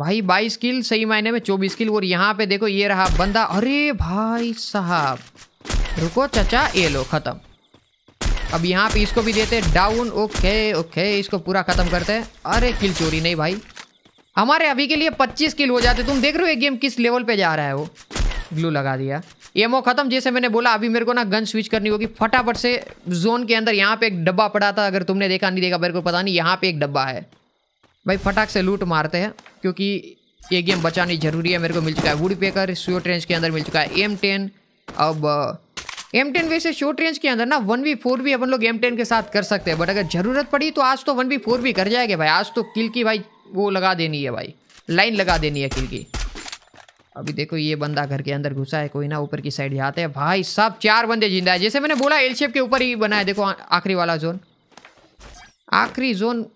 भाई बाईस किल सही मायने में चौबीस किल और यहाँ पे देखो ये रहा बंदा अरे भाई साहब रुको चचा ये लो ख़त्म अब यहाँ पे इसको भी देते डाउन ओके ओके इसको पूरा ख़त्म करते हैं अरे किल चोरी नहीं भाई हमारे अभी के लिए 25 किल हो जाते तुम देख रहे हो ये गेम किस लेवल पे जा रहा है वो ग्लू लगा दिया एमओ ख़त्म जैसे मैंने बोला अभी मेरे को ना गन स्विच करनी होगी फटाफट से जोन के अंदर यहाँ पे एक डब्बा पड़ा था अगर तुमने देखा नहीं देखा मेरे को पता नहीं यहाँ पे एक डब्बा है भाई फटाक से लूट मारते हैं क्योंकि ये गेम बचानी जरूरी है मेरे को मिल चुका है वुड पेकर शॉर्ट रेंज के अंदर मिल चुका है एम टेन अब एम टेन वैसे शॉर्ट रेंज के अंदर ना वन वी फोर भी अपन लोग एम टेन के साथ कर सकते हैं बट अगर ज़रूरत पड़ी तो आज तो वन वी फोर भी कर जाएगा भाई आज तो किल की भाई वो लगा देनी है भाई लाइन लगा देनी है किल की अभी देखो ये बंदा घर के अंदर घुसा है कोई ना ऊपर की साइड जाते हैं भाई सब चार बंदे जिंदा है जैसे मैंने बोला एल शेप के ऊपर ही बना है देखो आखिरी वाला जोन आखिरी जोन